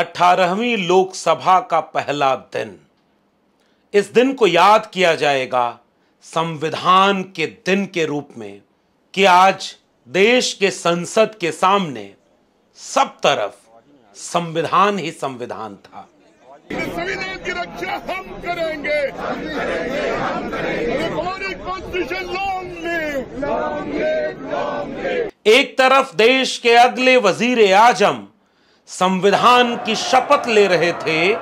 अठारहवीं लोकसभा का पहला दिन इस दिन को याद किया जाएगा संविधान के दिन के रूप में कि आज देश के संसद के सामने सब तरफ संविधान ही संविधान था संविधान की रक्षा हम करेंगे एक तरफ देश के अगले वजीर आजम संविधान की शपथ ले रहे थे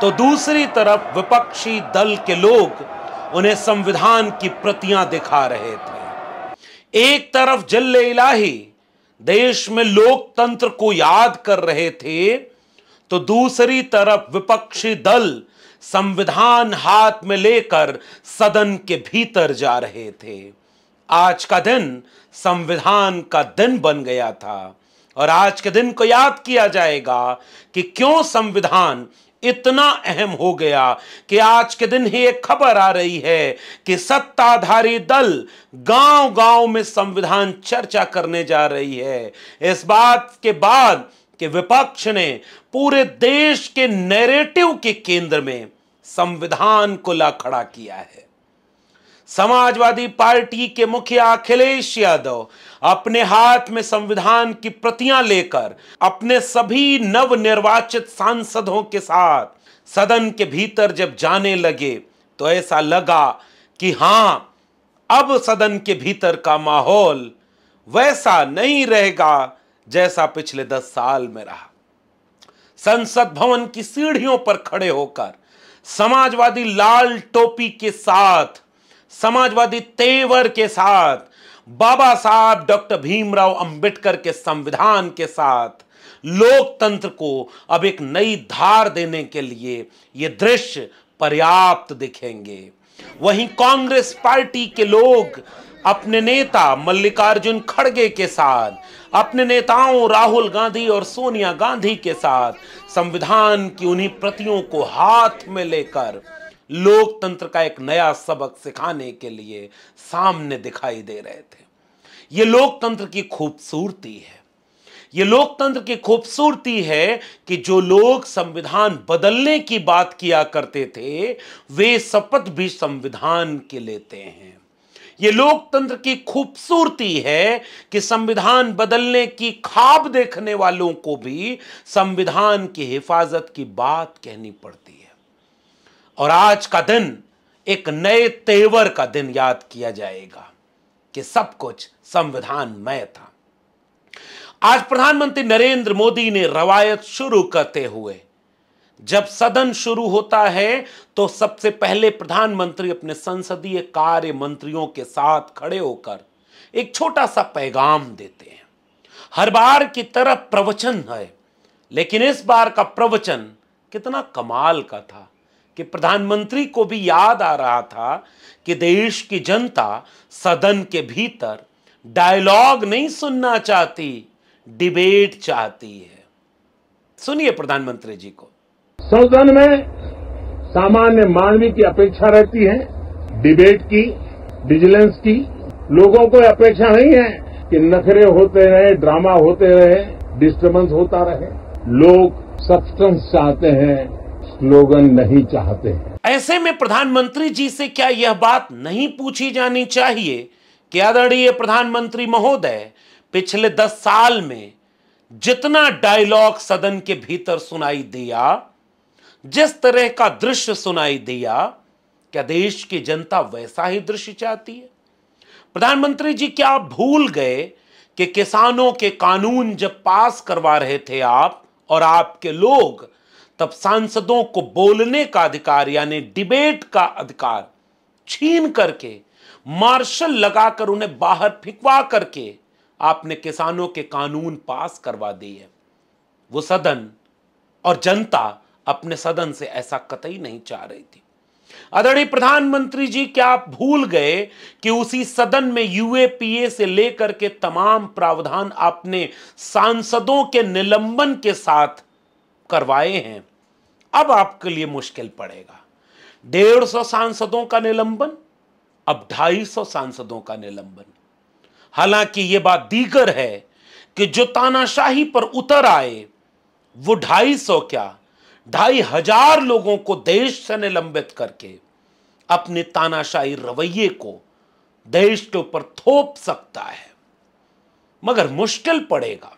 तो दूसरी तरफ विपक्षी दल के लोग उन्हें संविधान की प्रतियां दिखा रहे थे एक तरफ जल्ले इलाही देश में लोकतंत्र को याद कर रहे थे तो दूसरी तरफ विपक्षी दल संविधान हाथ में लेकर सदन के भीतर जा रहे थे आज का दिन संविधान का दिन बन गया था और आज के दिन को याद किया जाएगा कि क्यों संविधान इतना अहम हो गया कि आज के दिन ही एक खबर आ रही है कि सत्ताधारी दल गांव गांव में संविधान चर्चा करने जा रही है इस बात के बाद कि विपक्ष ने पूरे देश के नैरेटिव के केंद्र में संविधान को ला खड़ा किया है समाजवादी पार्टी के मुखिया अखिलेश यादव अपने हाथ में संविधान की प्रतियां लेकर अपने सभी नवनिर्वाचित सांसदों के साथ सदन के भीतर जब जाने लगे तो ऐसा लगा कि हां अब सदन के भीतर का माहौल वैसा नहीं रहेगा जैसा पिछले दस साल में रहा संसद भवन की सीढ़ियों पर खड़े होकर समाजवादी लाल टोपी के साथ समाजवादी तेवर के साथ बाबा साहब डॉक्टर भीमराव अंबेडकर के संविधान के साथ लोकतंत्र को अब एक नई धार देने के लिए ये दृश्य पर्याप्त दिखेंगे वहीं कांग्रेस पार्टी के लोग अपने नेता मल्लिकार्जुन खड़गे के साथ अपने नेताओं राहुल गांधी और सोनिया गांधी के साथ संविधान की उन्हीं प्रतियों को हाथ में लेकर लोकतंत्र का एक नया सबक सिखाने के लिए सामने दिखाई दे रहे थे ये लोकतंत्र की खूबसूरती है ये लोकतंत्र की खूबसूरती है कि जो लोग संविधान बदलने की बात किया करते थे वे शपथ भी संविधान के लेते हैं ये लोकतंत्र की खूबसूरती है कि संविधान बदलने की खाब देखने वालों को भी संविधान की हिफाजत की बात कहनी पड़ती है और आज का दिन एक नए तेवर का दिन याद किया जाएगा कि सब कुछ संविधानमय था आज प्रधानमंत्री नरेंद्र मोदी ने रवायत शुरू करते हुए जब सदन शुरू होता है तो सबसे पहले प्रधानमंत्री अपने संसदीय कार्य मंत्रियों के साथ खड़े होकर एक छोटा सा पैगाम देते हैं हर बार की तरह प्रवचन है लेकिन इस बार का प्रवचन कितना कमाल का था कि प्रधानमंत्री को भी याद आ रहा था कि देश की जनता सदन के भीतर डायलॉग नहीं सुनना चाहती डिबेट चाहती है सुनिए प्रधानमंत्री जी को सदन में सामान्य मानवीय की अपेक्षा रहती है डिबेट की विजिलेंस की लोगों को अपेक्षा नहीं है कि नखरे होते रहे ड्रामा होते रहे डिस्टर्बेंस होता रहे लोग सब्सटेंस चाहते हैं स्लोगन नहीं चाहते हैं ऐसे में प्रधानमंत्री जी से क्या यह बात नहीं पूछी जानी चाहिए कि आदरणीय प्रधानमंत्री महोदय पिछले दस साल में जितना डायलॉग सदन के भीतर सुनाई दिया जिस तरह का दृश्य सुनाई दिया क्या देश की जनता वैसा ही दृश्य चाहती है प्रधानमंत्री जी क्या आप भूल गए कि किसानों के कानून जब पास करवा रहे थे आप और आपके लोग तब सांसदों को बोलने का अधिकार यानी डिबेट का अधिकार छीन करके मार्शल लगाकर उन्हें बाहर फिकवा करके आपने किसानों के कानून पास करवा दिए वो सदन और जनता अपने सदन से ऐसा कतई नहीं चाह रही थी आदरणीय प्रधानमंत्री जी क्या आप भूल गए कि उसी सदन में यूएपीए से लेकर के तमाम प्रावधान आपने सांसदों के निलंबन के साथ करवाए हैं अब आपके लिए मुश्किल पड़ेगा डेढ़ सौ सांसदों का निलंबन अब ढाई सौ सांसदों का निलंबन हालांकि यह बात दीगर है कि जो तानाशाही पर उतर आए वो ढाई सौ क्या ढाई हजार लोगों को देश से निलंबित करके अपने तानाशाही रवैये को देश के ऊपर थोप सकता है मगर मुश्किल पड़ेगा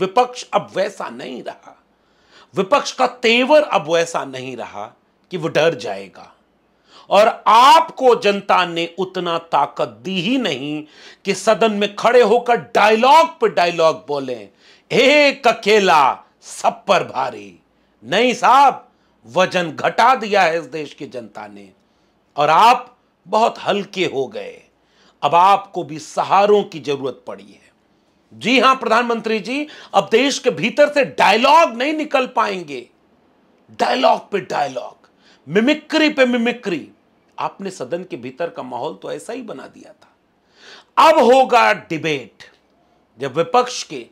विपक्ष अब वैसा नहीं रहा विपक्ष का तेवर अब वैसा नहीं रहा कि वो डर जाएगा और आपको जनता ने उतना ताकत दी ही नहीं कि सदन में खड़े होकर डायलॉग पर डायलॉग बोले एक अकेला सब पर भारी नहीं साहब वजन घटा दिया है इस देश की जनता ने और आप बहुत हल्के हो गए अब आपको भी सहारों की जरूरत पड़ी है जी हां प्रधानमंत्री जी अब देश के भीतर से डायलॉग नहीं निकल पाएंगे डायलॉग पे डायलॉग मिमिक्री पे मिमिक्री आपने सदन के भीतर का माहौल तो ऐसा ही बना दिया था अब होगा डिबेट जब विपक्ष के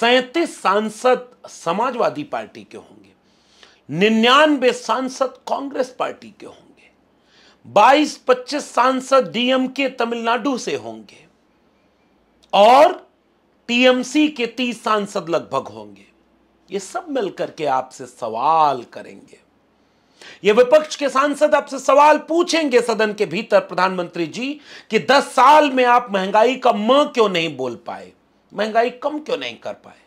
सैतीस सांसद समाजवादी पार्टी के होंगे निन्यानवे सांसद कांग्रेस पार्टी के होंगे 22-25 सांसद डीएमके तमिलनाडु से होंगे और टीएमसी के तीस सांसद लगभग होंगे ये सब मिलकर के आपसे सवाल करेंगे ये विपक्ष के सांसद आपसे सवाल पूछेंगे सदन के भीतर प्रधानमंत्री जी कि 10 साल में आप महंगाई का म क्यों नहीं बोल पाए महंगाई कम क्यों नहीं कर पाए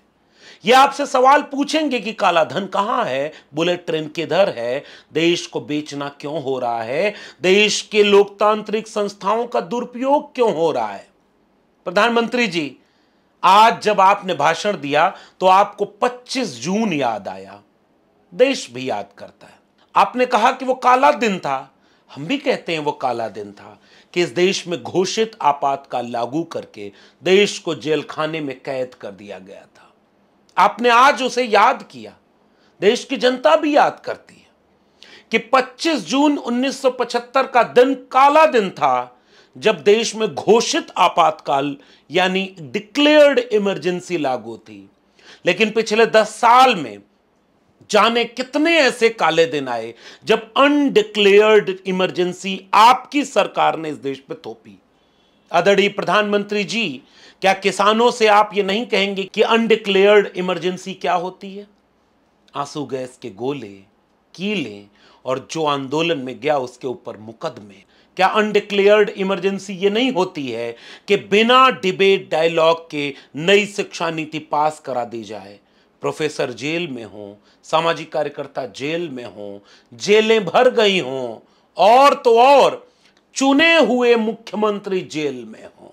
ये आपसे सवाल पूछेंगे कि काला धन कहां है बुलेट ट्रेन किधर है देश को बेचना क्यों हो रहा है देश के लोकतांत्रिक संस्थाओं का दुरुपयोग क्यों हो रहा है प्रधानमंत्री जी आज जब आपने भाषण दिया तो आपको 25 जून याद आया देश भी याद करता है आपने कहा कि वो काला दिन था हम भी कहते हैं वो काला दिन था कि इस देश में घोषित आपातकाल लागू करके देश को जेल खाने में कैद कर दिया गया था आपने आज उसे याद किया देश की जनता भी याद करती है कि 25 जून 1975 का दिन काला दिन था जब देश में घोषित आपातकाल यानी डिक्लेयर्ड इमरजेंसी लागू थी लेकिन पिछले दस साल में जाने कितने ऐसे काले दिन आए जब अनडिक्लेयर्ड इमरजेंसी आपकी सरकार ने इस देश पर थोपी अदड़ी प्रधानमंत्री जी क्या किसानों से आप ये नहीं कहेंगे कि अनडिक्लेयर्ड इमरजेंसी क्या होती है आंसू गैस के गोले कीले और जो आंदोलन में गया उसके ऊपर मुकदमे क्या अनडिक्लेयर्ड इमरजेंसी ये नहीं होती है कि बिना डिबेट डायलॉग के नई शिक्षा नीति पास करा दी जाए प्रोफेसर जेल में हों सामाजिक कार्यकर्ता जेल में हों जेलें भर गई हों और तो और चुने हुए मुख्यमंत्री जेल में हों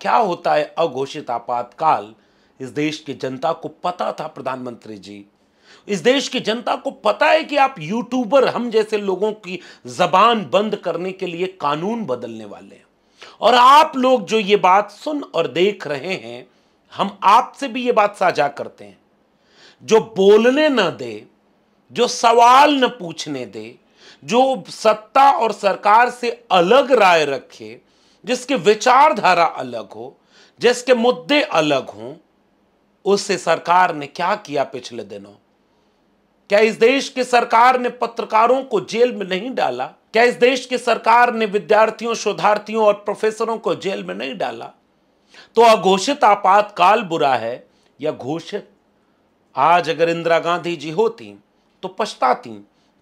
क्या होता है अघोषित आपातकाल इस देश की जनता को पता था प्रधानमंत्री जी इस देश की जनता को पता है कि आप यूट्यूबर हम जैसे लोगों की जबान बंद करने के लिए कानून बदलने वाले हैं और आप लोग जो ये बात सुन और देख रहे हैं हम आपसे भी ये बात साझा करते हैं जो बोलने न दे जो सवाल न पूछने दे जो सत्ता और सरकार से अलग राय रखे जिसके विचारधारा अलग हो जिसके मुद्दे अलग हों उससे सरकार ने क्या किया पिछले दिनों क्या इस देश की सरकार ने पत्रकारों को जेल में नहीं डाला क्या इस देश की सरकार ने विद्यार्थियों शोधार्थियों और प्रोफेसरों को जेल में नहीं डाला तो अघोषित आपातकाल बुरा है या घोषित आज अगर इंदिरा गांधी जी होती तो पछताती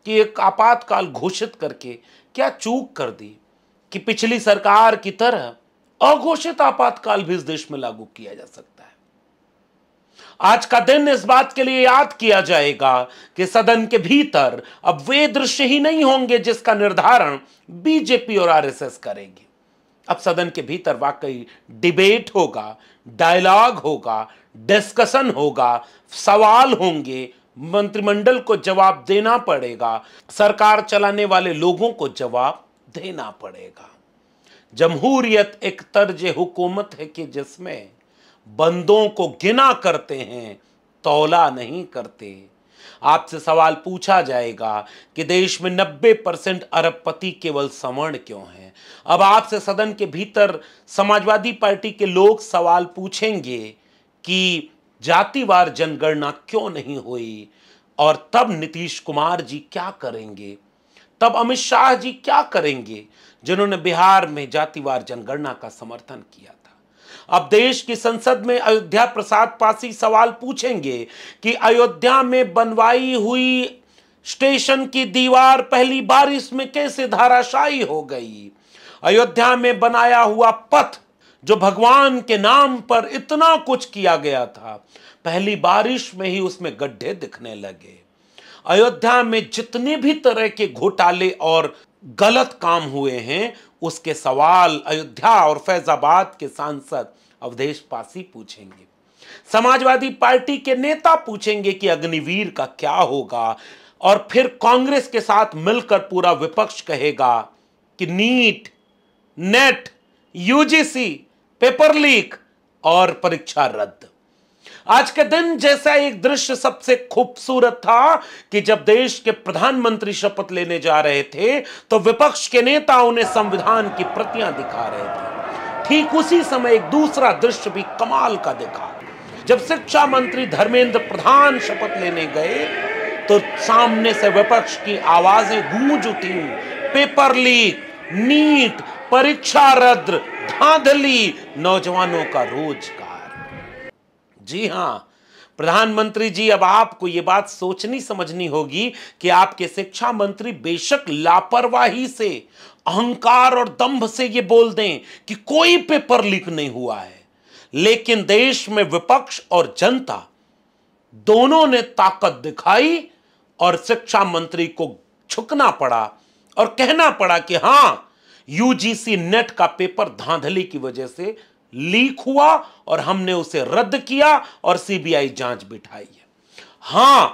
कि एक आपातकाल घोषित करके क्या चूक कर दी कि पिछली सरकार की तरह अघोषित आपातकाल भी इस देश में लागू किया जा सकता है आज का दिन इस बात के लिए याद किया जाएगा कि सदन के भीतर अब वे दृश्य ही नहीं होंगे जिसका निर्धारण बीजेपी और आरएसएस करेगी अब सदन के भीतर वाकई डिबेट होगा डायलॉग होगा डिस्कशन होगा सवाल होंगे मंत्रिमंडल को जवाब देना पड़ेगा सरकार चलाने वाले लोगों को जवाब देना पड़ेगा जमहूरियत एक तर्ज हुकूमत है कि जिसमें बंदों को गिना करते हैं तौला नहीं करते आपसे सवाल पूछा जाएगा कि देश में 90 परसेंट अरबपति केवल सवर्ण क्यों हैं अब आपसे सदन के भीतर समाजवादी पार्टी के लोग सवाल पूछेंगे कि जातिवार जनगणना क्यों नहीं हुई और तब नीतीश कुमार जी क्या करेंगे तब अमित शाह जी क्या करेंगे जिन्होंने बिहार में जातिवार जनगणना का समर्थन किया था अब देश की संसद में अयोध्या प्रसाद पासी सवाल पूछेंगे कि अयोध्या में बनवाई हुई स्टेशन की दीवार पहली बारिश में कैसे धाराशाही हो गई अयोध्या में बनाया हुआ पथ जो भगवान के नाम पर इतना कुछ किया गया था पहली बारिश में ही उसमें गड्ढे दिखने लगे अयोध्या में जितने भी तरह के घोटाले और गलत काम हुए हैं उसके सवाल अयोध्या और फैजाबाद के सांसद अवधेश पासी पूछेंगे समाजवादी पार्टी के नेता पूछेंगे कि अग्निवीर का क्या होगा और फिर कांग्रेस के साथ मिलकर पूरा विपक्ष कहेगा कि NEET NET UGC paper leak और परीक्षा रद्द आज के दिन जैसा एक दृश्य सबसे खूबसूरत था कि जब देश के प्रधानमंत्री शपथ लेने जा रहे थे तो विपक्ष के नेता उन्हें संविधान की प्रतियां दिखा रहे थे ठीक उसी समय एक दूसरा दृश्य भी कमाल का दिखा जब शिक्षा मंत्री धर्मेंद्र प्रधान शपथ लेने गए तो सामने से विपक्ष की आवाजें गूंज उठी पेपर लीक नीट परीक्षा रद्र धांधली नौजवानों का रोज का जी हाँ प्रधानमंत्री जी अब आपको ये बात सोचनी समझनी होगी कि आपके शिक्षा मंत्री बेशक लापरवाही से अहंकार और दंभ से ये बोल दें कि कोई पेपर लीक नहीं हुआ है लेकिन देश में विपक्ष और जनता दोनों ने ताकत दिखाई और शिक्षा मंत्री को झुकना पड़ा और कहना पड़ा कि हां यूजीसी नेट का पेपर धांधली की वजह से लीक हुआ और हमने उसे रद्द किया और सीबीआई जांच बिठाई है हां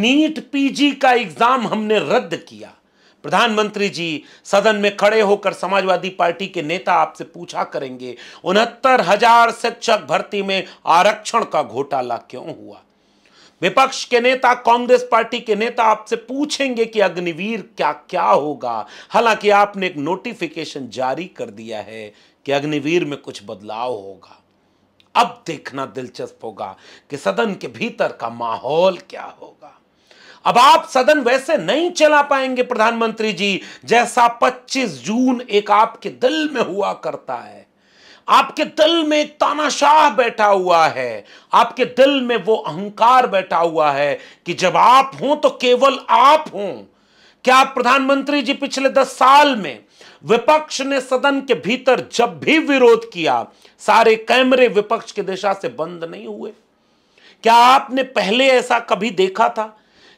नीट पीजी का एग्जाम हमने रद्द किया प्रधानमंत्री जी सदन में खड़े होकर समाजवादी पार्टी के नेता आपसे पूछा करेंगे उनहत्तर हजार शिक्षक भर्ती में आरक्षण का घोटाला क्यों हुआ विपक्ष के नेता कांग्रेस पार्टी के नेता आपसे पूछेंगे कि अग्निवीर क्या क्या होगा हालांकि आपने एक नोटिफिकेशन जारी कर दिया है कि अग्निवीर में कुछ बदलाव होगा अब देखना दिलचस्प होगा कि सदन के भीतर का माहौल क्या होगा अब आप सदन वैसे नहीं चला पाएंगे प्रधानमंत्री जी जैसा 25 जून एक आपके दिल में हुआ करता है आपके दिल में एक तानाशाह बैठा हुआ है आपके दिल में वो अहंकार बैठा हुआ है कि जब आप हों तो केवल आप हों क्या प्रधानमंत्री जी पिछले दस साल में विपक्ष ने सदन के भीतर जब भी विरोध किया सारे कैमरे विपक्ष की दिशा से बंद नहीं हुए क्या आपने पहले ऐसा कभी देखा था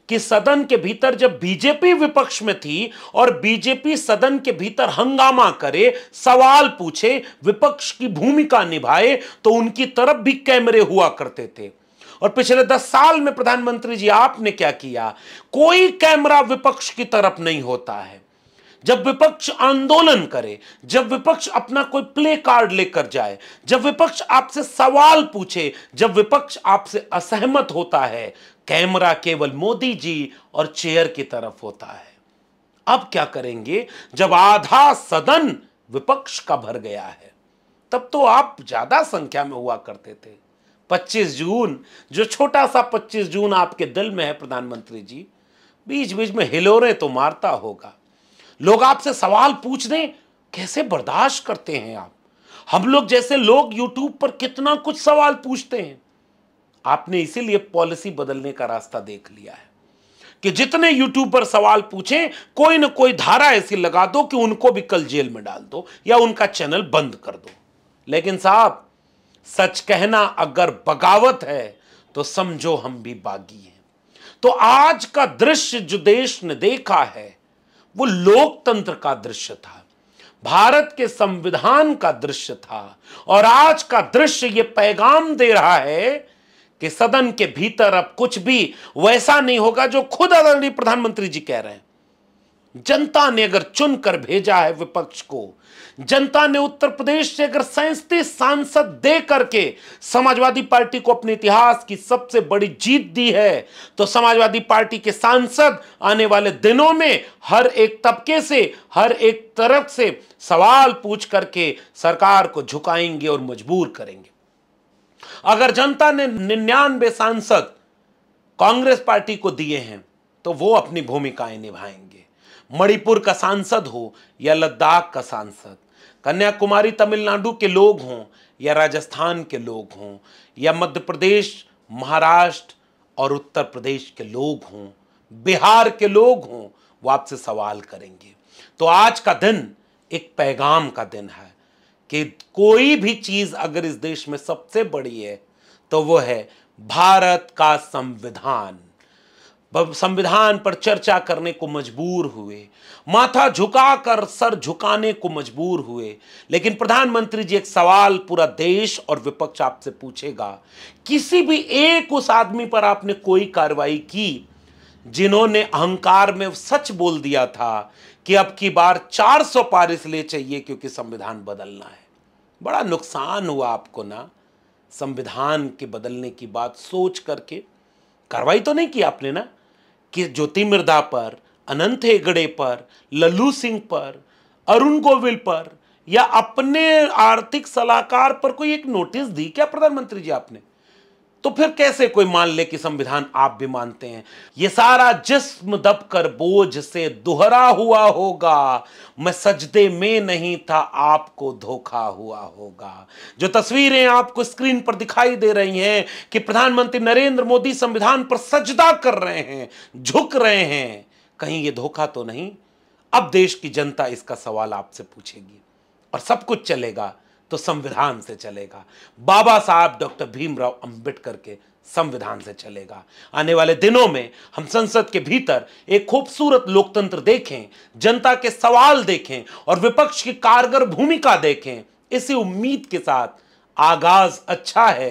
कि सदन के भीतर जब बीजेपी विपक्ष में थी और बीजेपी सदन के भीतर हंगामा करे सवाल पूछे विपक्ष की भूमिका निभाए तो उनकी तरफ भी कैमरे हुआ करते थे और पिछले दस साल में प्रधानमंत्री जी आपने क्या किया कोई कैमरा विपक्ष की तरफ नहीं होता है जब विपक्ष आंदोलन करे जब विपक्ष अपना कोई प्ले कार्ड लेकर जाए जब विपक्ष आपसे सवाल पूछे जब विपक्ष आपसे असहमत होता है कैमरा केवल मोदी जी और चेयर की तरफ होता है अब क्या करेंगे जब आधा सदन विपक्ष का भर गया है तब तो आप ज्यादा संख्या में हुआ करते थे 25 जून जो छोटा सा 25 जून आपके दिल में है प्रधानमंत्री जी बीच बीच में हिलोरे तो मारता होगा लोग आपसे सवाल पूछ दें कैसे बर्दाश्त करते हैं आप हम लोग जैसे लोग यूट्यूब पर कितना कुछ सवाल पूछते हैं आपने इसीलिए पॉलिसी बदलने का रास्ता देख लिया है कि जितने यूट्यूब पर सवाल पूछें कोई ना कोई धारा ऐसी लगा दो कि उनको भी कल जेल में डाल दो या उनका चैनल बंद कर दो लेकिन साहब सच कहना अगर बगावत है तो समझो हम भी बागी हैं तो आज का दृश्य जो देश ने देखा है वो लोकतंत्र का दृश्य था भारत के संविधान का दृश्य था और आज का दृश्य ये पैगाम दे रहा है कि सदन के भीतर अब कुछ भी वैसा नहीं होगा जो खुद आदरणीय प्रधानमंत्री जी कह रहे हैं जनता ने अगर चुनकर भेजा है विपक्ष को जनता ने उत्तर प्रदेश से अगर सैंतीस सांसद दे करके समाजवादी पार्टी को अपने इतिहास की सबसे बड़ी जीत दी है तो समाजवादी पार्टी के सांसद आने वाले दिनों में हर एक तबके से हर एक तरफ से सवाल पूछ करके सरकार को झुकाएंगे और मजबूर करेंगे अगर जनता ने निन्यानवे सांसद कांग्रेस पार्टी को दिए हैं तो वो अपनी भूमिकाएं निभाएंगे मणिपुर का सांसद हो या लद्दाख का सांसद कन्याकुमारी तमिलनाडु के लोग हों या राजस्थान के लोग हों या मध्य प्रदेश महाराष्ट्र और उत्तर प्रदेश के लोग हों बिहार के लोग हों वो आपसे सवाल करेंगे तो आज का दिन एक पैगाम का दिन है कि कोई भी चीज़ अगर इस देश में सबसे बड़ी है तो वो है भारत का संविधान संविधान पर चर्चा करने को मजबूर हुए माथा झुकाकर सर झुकाने को मजबूर हुए लेकिन प्रधानमंत्री जी एक सवाल पूरा देश और विपक्ष आपसे पूछेगा किसी भी एक उस आदमी पर आपने कोई कार्रवाई की जिन्होंने अहंकार में सच बोल दिया था कि अब की बार 400 पार इसलिए चाहिए क्योंकि संविधान बदलना है बड़ा नुकसान हुआ आपको ना संविधान के बदलने की बात सोच करके कार्रवाई तो नहीं की आपने ना कि ज्योति मिर्दा पर अनंत हेगड़े पर लल्लू सिंह पर अरुण गोविल पर या अपने आर्थिक सलाहकार पर कोई एक नोटिस दी क्या प्रधानमंत्री जी आपने तो फिर कैसे कोई मान ले कि संविधान आप भी मानते हैं ये सारा जिस्म दबकर बोझ से दोहरा हुआ होगा मैं सजदे में नहीं था आपको धोखा हुआ होगा जो तस्वीरें आपको स्क्रीन पर दिखाई दे रही हैं कि प्रधानमंत्री नरेंद्र मोदी संविधान पर सजदा कर रहे हैं झुक रहे हैं कहीं ये धोखा तो नहीं अब देश की जनता इसका सवाल आपसे पूछेगी और सब कुछ चलेगा तो संविधान से चलेगा बाबा साहब डॉक्टर भीमराव अंबेडकर के संविधान से चलेगा आने वाले दिनों में हम संसद के भीतर एक खूबसूरत लोकतंत्र देखें जनता के सवाल देखें और विपक्ष की कारगर भूमिका देखें इसी उम्मीद के साथ आगाज अच्छा है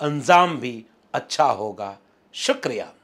अंजाम भी अच्छा होगा शुक्रिया